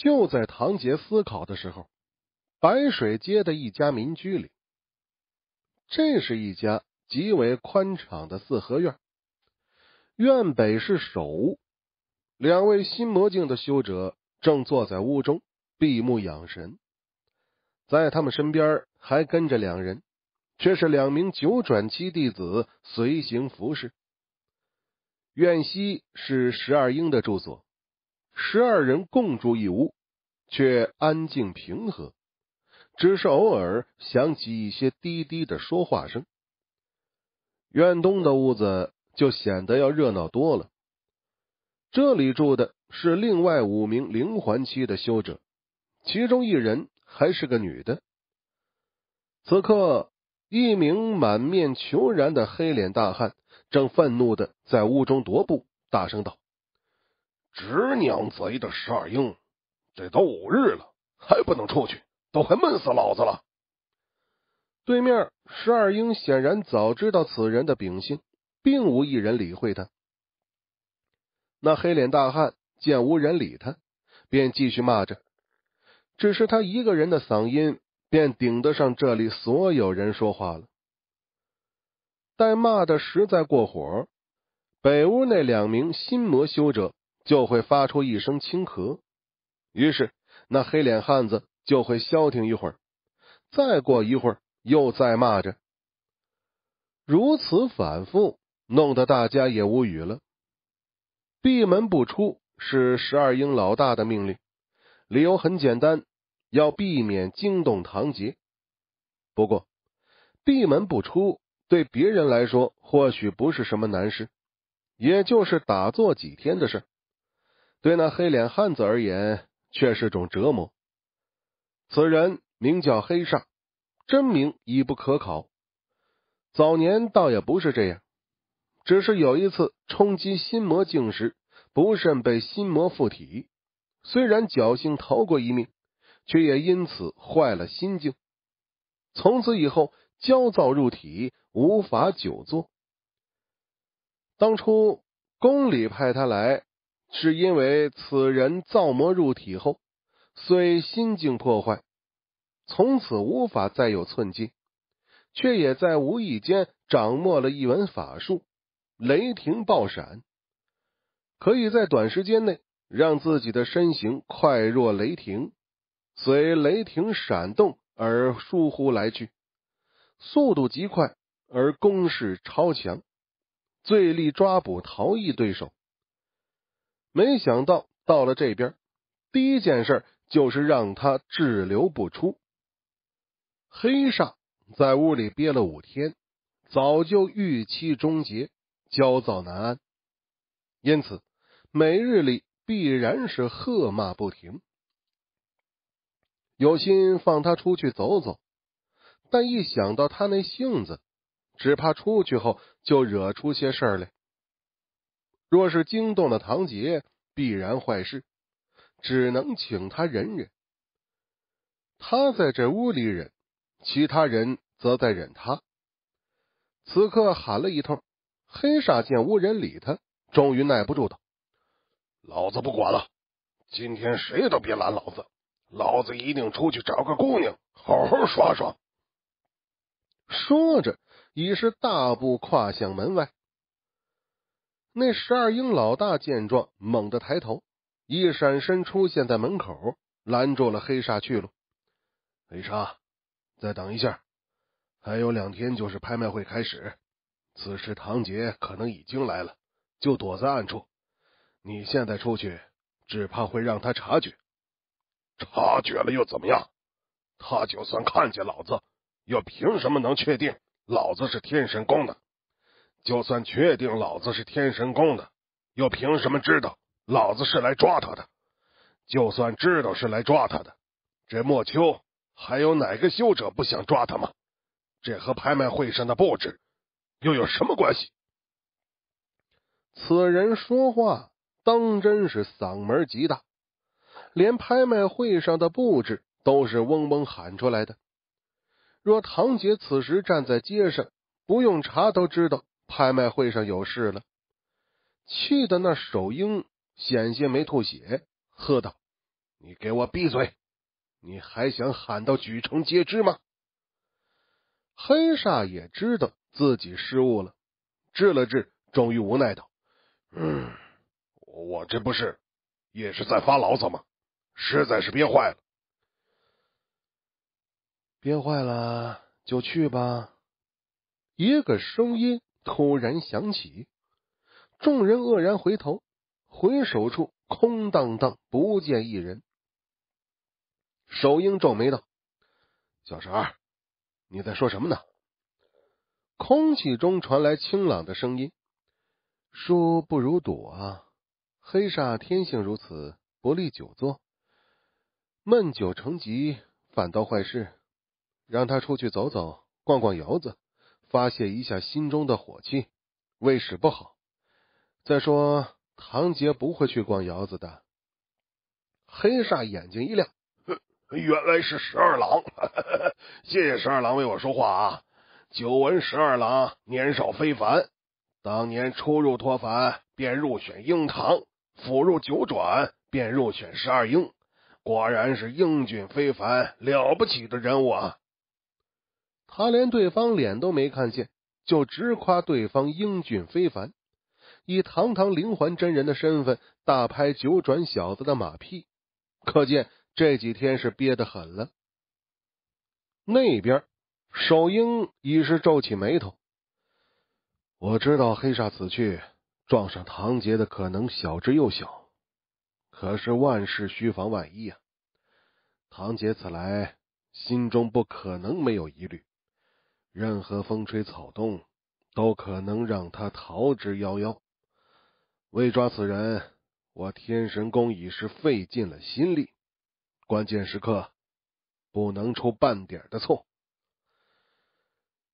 就在唐杰思考的时候，白水街的一家民居里，这是一家极为宽敞的四合院。院北是首屋，两位新魔境的修者正坐在屋中闭目养神，在他们身边还跟着两人，却是两名九转七弟子随行服侍。院西是十二英的住所。十二人共住一屋，却安静平和，只是偶尔响起一些低低的说话声。院东的屋子就显得要热闹多了。这里住的是另外五名灵环期的修者，其中一人还是个女的。此刻，一名满面虬髯的黑脸大汉正愤怒的在屋中踱步，大声道。直娘贼的十二英，这都五日了，还不能出去，都快闷死老子了！对面十二英显然早知道此人的秉性，并无一人理会他。那黑脸大汉见无人理他，便继续骂着，只是他一个人的嗓音便顶得上这里所有人说话了。待骂的实在过火，北屋那两名心魔修者。就会发出一声轻咳，于是那黑脸汉子就会消停一会儿。再过一会儿，又再骂着，如此反复，弄得大家也无语了。闭门不出是十二英老大的命令，理由很简单，要避免惊动唐杰。不过，闭门不出对别人来说或许不是什么难事，也就是打坐几天的事。对那黑脸汉子而言，却是种折磨。此人名叫黑煞，真名已不可考。早年倒也不是这样，只是有一次冲击心魔境时，不慎被心魔附体，虽然侥幸逃过一命，却也因此坏了心境。从此以后，焦躁入体，无法久坐。当初宫里派他来。是因为此人造魔入体后，虽心境破坏，从此无法再有寸进，却也在无意间掌握了一门法术——雷霆爆闪，可以在短时间内让自己的身形快若雷霆，随雷霆闪动而疏忽来去，速度极快，而攻势超强，最利抓捕逃逸对手。没想到到了这边，第一件事就是让他滞留不出。黑煞在屋里憋了五天，早就预期终结，焦躁难安，因此每日里必然是喝骂不停。有心放他出去走走，但一想到他那性子，只怕出去后就惹出些事儿来。若是惊动了唐杰，必然坏事，只能请他忍忍。他在这屋里忍，其他人则在忍他。此刻喊了一通，黑煞见无人理他，终于耐不住道：“老子不管了，今天谁都别拦老子，老子一定出去找个姑娘好好耍耍。”说着，已是大步跨向门外。那十二英老大见状，猛地抬头，一闪身出现在门口，拦住了黑煞去路。黑煞，再等一下，还有两天就是拍卖会开始，此时唐杰可能已经来了，就躲在暗处。你现在出去，只怕会让他察觉。察觉了又怎么样？他就算看见老子，又凭什么能确定老子是天神宫呢？就算确定老子是天神宫的，又凭什么知道老子是来抓他的？就算知道是来抓他的，这莫秋还有哪个修者不想抓他吗？这和拍卖会上的布置又有什么关系？此人说话当真是嗓门极大，连拍卖会上的布置都是嗡嗡喊出来的。若唐杰此时站在街上，不用查都知道。拍卖会上有事了，气得那守英险些没吐血，喝道：“你给我闭嘴！你还想喊到举城皆知吗？”黑煞也知道自己失误了，治了治，终于无奈道：“嗯，我这不是也是在发牢骚吗？实在是憋坏了。”憋坏了就去吧，一个声音。突然响起，众人愕然回头，回首处空荡荡，不见一人。守英皱眉道：“小十二，你在说什么呢？”空气中传来清朗的声音：“输不如赌啊，黑煞天性如此，不利久坐，闷久成疾，反倒坏事。让他出去走走，逛逛窑子。”发泄一下心中的火气，为使不好。再说，唐杰不会去逛窑子的。黑煞眼睛一亮，原来是十二郎，谢谢十二郎为我说话啊！久闻十二郎年少非凡，当年初入托凡便入选英堂，辅入九转便入选十二英，果然是英俊非凡、了不起的人物啊！他连对方脸都没看见，就直夸对方英俊非凡，以堂堂灵环真人的身份大拍九转小子的马屁，可见这几天是憋得狠了。那边，首英已是皱起眉头。我知道黑煞此去撞上唐杰的可能小之又小，可是万事须防万一啊！唐杰此来，心中不可能没有疑虑。任何风吹草动都可能让他逃之夭夭。为抓此人，我天神宫已是费尽了心力，关键时刻不能出半点的错。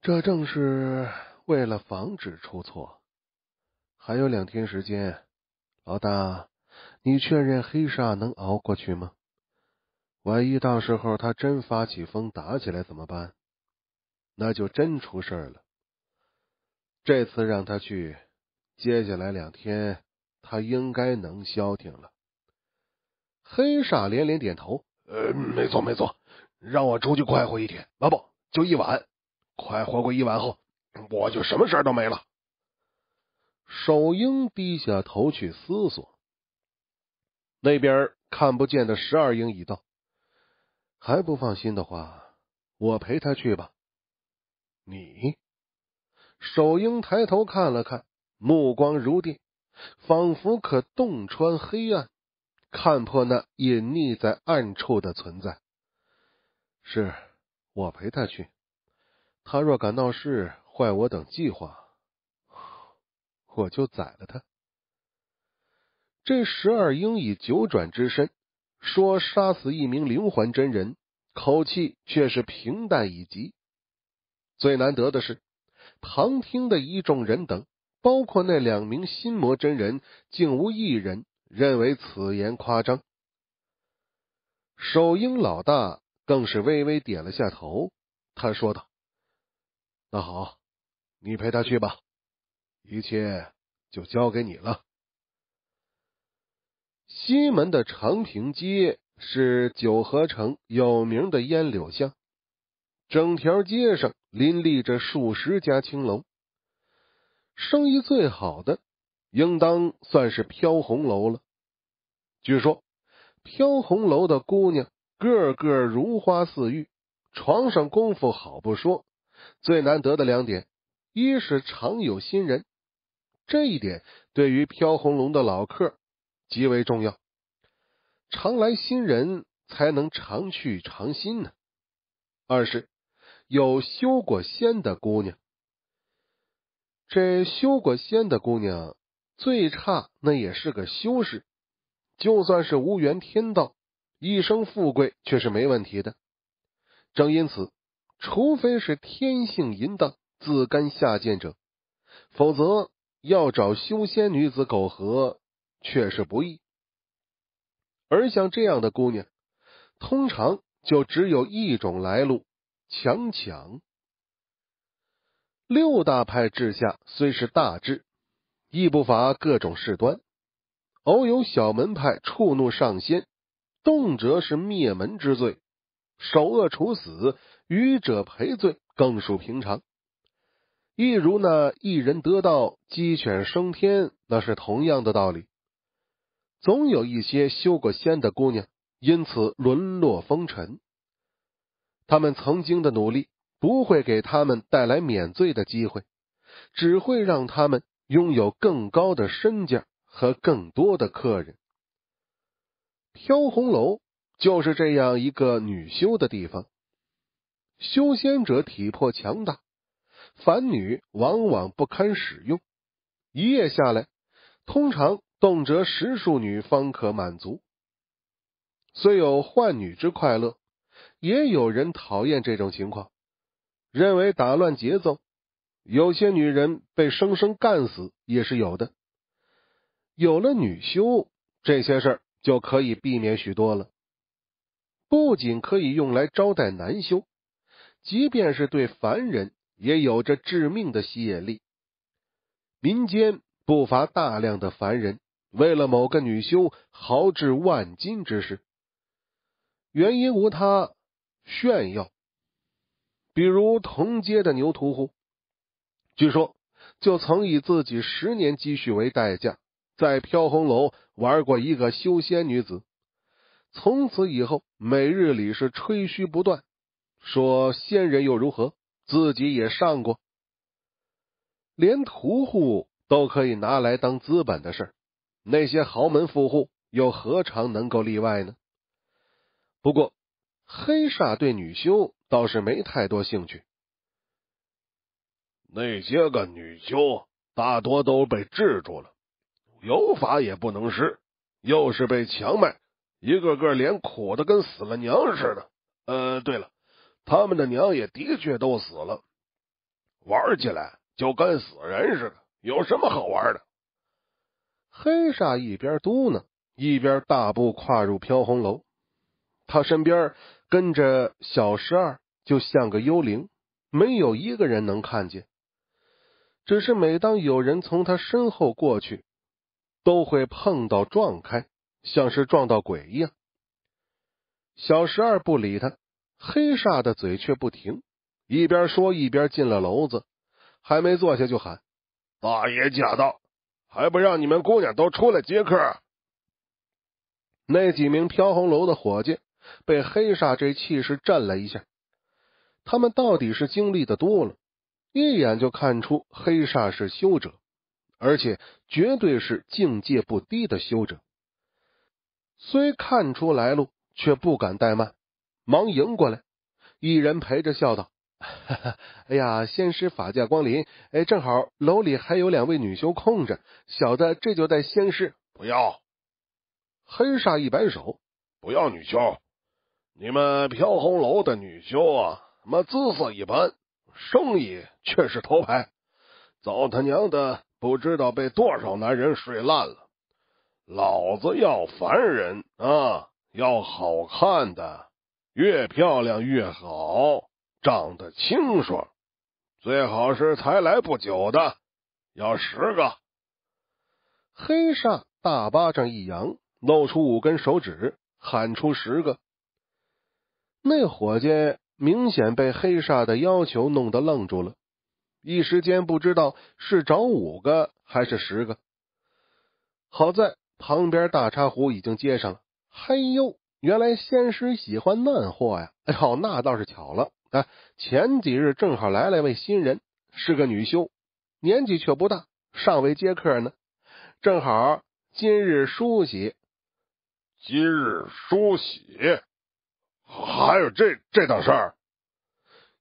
这正是为了防止出错。还有两天时间，老大，你确认黑煞能熬过去吗？万一到时候他真发起疯打起来怎么办？那就真出事了。这次让他去，接下来两天他应该能消停了。黑煞连连点头，没错没错，让我出去快活一天，啊，不就一晚，快活过一晚后，我就什么事儿都没了。守英低下头去思索，那边看不见的十二英已到，还不放心的话，我陪他去吧。你，首英抬头看了看，目光如电，仿佛可洞穿黑暗，看破那隐匿在暗处的存在。是我陪他去，他若敢闹事，坏我等计划，我就宰了他。这十二英以九转之身，说杀死一名灵环真人，口气却是平淡以及。最难得的是，旁听的一众人等，包括那两名心魔真人，竟无一人认为此言夸张。守英老大更是微微点了下头，他说道：“那好，你陪他去吧，一切就交给你了。”西门的长平街是九合城有名的烟柳巷。整条街上林立着数十家青楼，生意最好的应当算是飘红楼了。据说飘红楼的姑娘个个如花似玉，床上功夫好不说，最难得的两点，一是常有新人，这一点对于飘红楼的老客极为重要，常来新人才能常去常新呢。二是有修过仙的姑娘，这修过仙的姑娘最差那也是个修士，就算是无缘天道，一生富贵却是没问题的。正因此，除非是天性淫荡、自甘下贱者，否则要找修仙女子苟合却是不易。而像这样的姑娘，通常就只有一种来路。强抢，六大派治下虽是大治，亦不乏各种事端。偶有小门派触怒上仙，动辄是灭门之罪，首恶处死，愚者赔罪，更属平常。一如那一人得道，鸡犬升天，那是同样的道理。总有一些修过仙的姑娘，因此沦落风尘。他们曾经的努力不会给他们带来免罪的机会，只会让他们拥有更高的身价和更多的客人。飘红楼就是这样一个女修的地方。修仙者体魄强大，凡女往往不堪使用。一夜下来，通常动辄十数女方可满足，虽有换女之快乐。也有人讨厌这种情况，认为打乱节奏。有些女人被生生干死也是有的。有了女修，这些事儿就可以避免许多了。不仅可以用来招待男修，即便是对凡人也有着致命的吸引力。民间不乏大量的凡人，为了某个女修豪掷万金之事。原因无他，炫耀。比如同街的牛屠户，据说就曾以自己十年积蓄为代价，在飘红楼玩过一个修仙女子。从此以后，每日里是吹嘘不断，说仙人又如何，自己也上过。连屠户都可以拿来当资本的事，那些豪门富户又何尝能够例外呢？不过，黑煞对女修倒是没太多兴趣。那些个女修大多都被制住了，有法也不能施，又是被强卖，一个个脸苦的跟死了娘似的。呃，对了，他们的娘也的确都死了。玩起来就跟死人似的，有什么好玩的？黑煞一边嘟囔，一边大步跨入飘红楼。他身边跟着小十二，就像个幽灵，没有一个人能看见。只是每当有人从他身后过去，都会碰到撞开，像是撞到鬼一样。小十二不理他，黑煞的嘴却不停，一边说一边进了楼子，还没坐下就喊：“大爷驾到，还不让你们姑娘都出来接客？”那几名飘红楼的伙计。被黑煞这气势震了一下，他们到底是经历的多了，一眼就看出黑煞是修者，而且绝对是境界不低的修者。虽看出来路，却不敢怠慢，忙迎过来，一人陪着笑道：“哈哈，哎呀，仙师法驾光临，哎，正好楼里还有两位女修空着，小的这就带仙师。”不要，黑煞一摆手，不要女修。你们飘红楼的女修，啊，么姿色一般，生意却是头牌，早他娘的不知道被多少男人睡烂了。老子要凡人，啊，要好看的，越漂亮越好，长得清爽，最好是才来不久的，要十个。黑煞大巴掌一扬，露出五根手指，喊出十个。那伙计明显被黑煞的要求弄得愣住了，一时间不知道是找五个还是十个。好在旁边大茶壶已经接上了。嘿呦，原来仙师喜欢嫩货呀！哎呦，那倒是巧了啊！前几日正好来了一位新人，是个女修，年纪却不大，尚未接客呢。正好今日梳洗，今日梳洗。还有这这等事儿？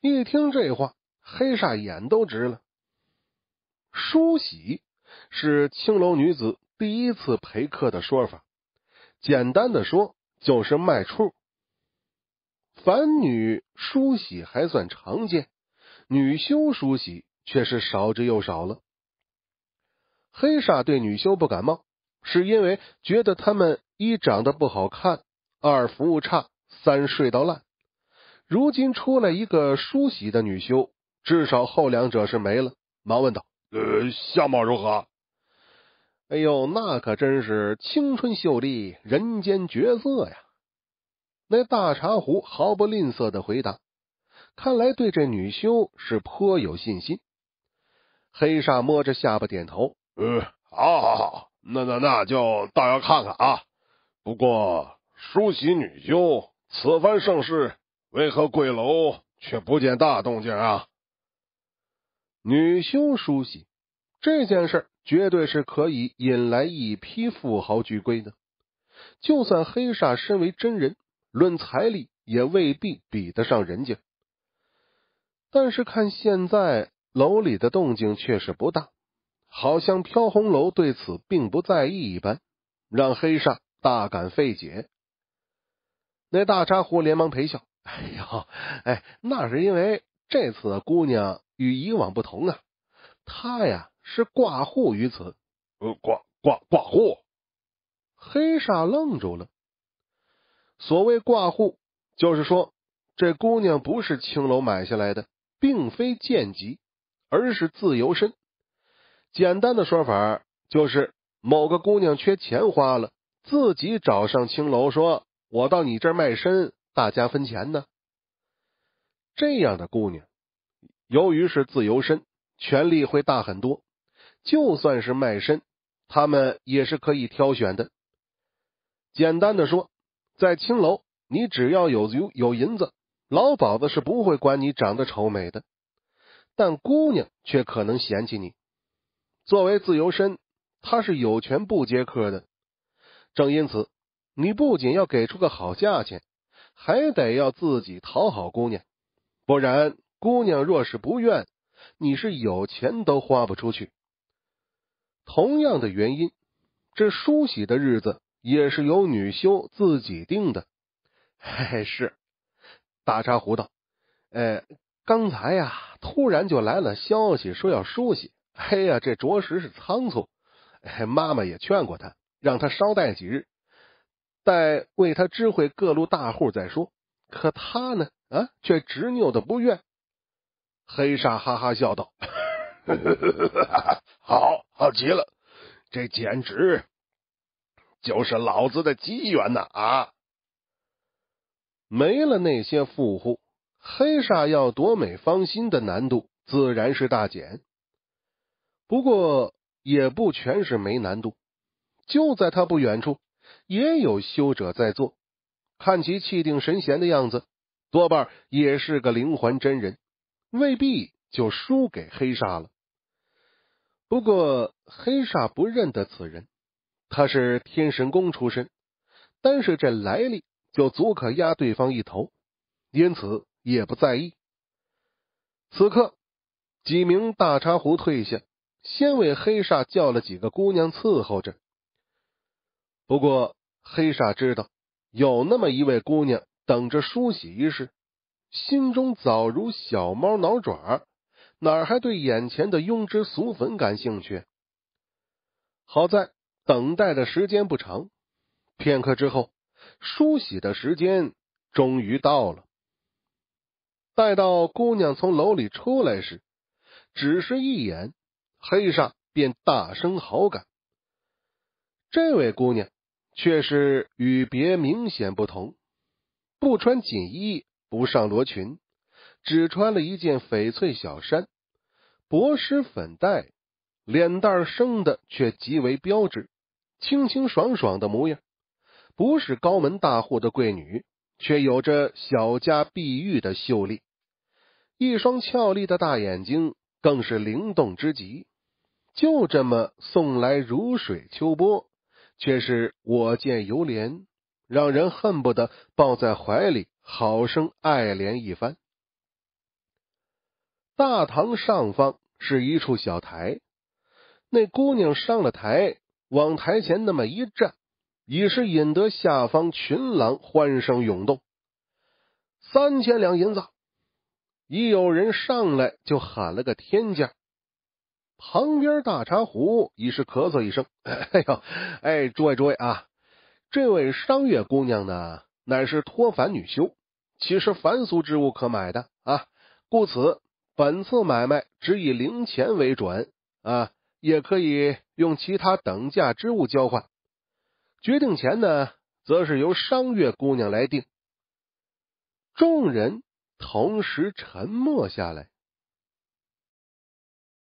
一听这话，黑煞眼都直了。梳洗是青楼女子第一次陪客的说法，简单的说就是卖处。凡女梳洗还算常见，女修梳洗却是少之又少了。黑煞对女修不感冒，是因为觉得他们一长得不好看，二服务差。三睡到烂，如今出来一个梳洗的女修，至少后两者是没了。忙问道：“呃，相貌如何？”哎呦，那可真是青春秀丽，人间绝色呀！那大茶壶毫不吝啬的回答，看来对这女修是颇有信心。黑煞摸着下巴点头：“嗯，好，好，好，那那那就倒要看看啊。不过梳洗女修。”此番盛世，为何贵楼却不见大动静啊？女修梳洗这件事绝对是可以引来一批富豪聚归的。就算黑煞身为真人，论财力也未必比得上人家。但是看现在楼里的动静却是不大，好像飘红楼对此并不在意一般，让黑煞大感费解。那大茶壶连忙陪笑：“哎呦，哎，那是因为这次姑娘与以往不同啊。她呀是挂户于此，呃，挂挂挂户。”黑煞愣住了。所谓挂户，就是说这姑娘不是青楼买下来的，并非贱籍，而是自由身。简单的说法就是，某个姑娘缺钱花了，自己找上青楼说。我到你这儿卖身，大家分钱呢。这样的姑娘，由于是自由身，权力会大很多。就算是卖身，他们也是可以挑选的。简单的说，在青楼，你只要有有有银子，老鸨子是不会管你长得丑美的，但姑娘却可能嫌弃你。作为自由身，她是有权不接客的。正因此。你不仅要给出个好价钱，还得要自己讨好姑娘，不然姑娘若是不愿，你是有钱都花不出去。同样的原因，这梳洗的日子也是由女修自己定的。嘿嘿，是大茶壶道，哎，刚才呀，突然就来了消息说要梳洗，嘿呀，这着实是仓促。妈妈也劝过他，让他稍待几日。待为他知会各路大户再说，可他呢啊，却执拗的不愿。黑煞哈哈笑道：“ 好好极了，这简直就是老子的机缘呐啊！”没了那些富户，黑煞要夺美芳心的难度自然是大减。不过也不全是没难度，就在他不远处。也有修者在做，看其气定神闲的样子，多半也是个灵环真人，未必就输给黑煞了。不过黑煞不认得此人，他是天神宫出身，单是这来历就足可压对方一头，因此也不在意。此刻，几名大茶壶退下，先为黑煞叫了几个姑娘伺候着。不过黑煞知道有那么一位姑娘等着梳洗一事，心中早如小猫挠爪，哪还对眼前的庸脂俗粉感兴趣？好在等待的时间不长，片刻之后梳洗的时间终于到了。待到姑娘从楼里出来时，只是一眼，黑煞便大声好感。这位姑娘。却是与别明显不同，不穿锦衣，不上罗裙，只穿了一件翡翠小衫，薄施粉黛，脸蛋生的却极为标致，清清爽爽的模样，不是高门大户的贵女，却有着小家碧玉的秀丽，一双俏丽的大眼睛更是灵动之极，就这么送来如水秋波。却是我见犹怜，让人恨不得抱在怀里，好生爱怜一番。大堂上方是一处小台，那姑娘上了台，往台前那么一站，已是引得下方群狼欢声涌动。三千两银子，已有人上来就喊了个天价。旁边大茶壶已是咳嗽一声，哎呦，哎，诸位诸位啊，这位商月姑娘呢，乃是托凡女修，岂是凡俗之物可买的啊？故此，本次买卖只以零钱为准啊，也可以用其他等价之物交换。决定钱呢，则是由商月姑娘来定。众人同时沉默下来。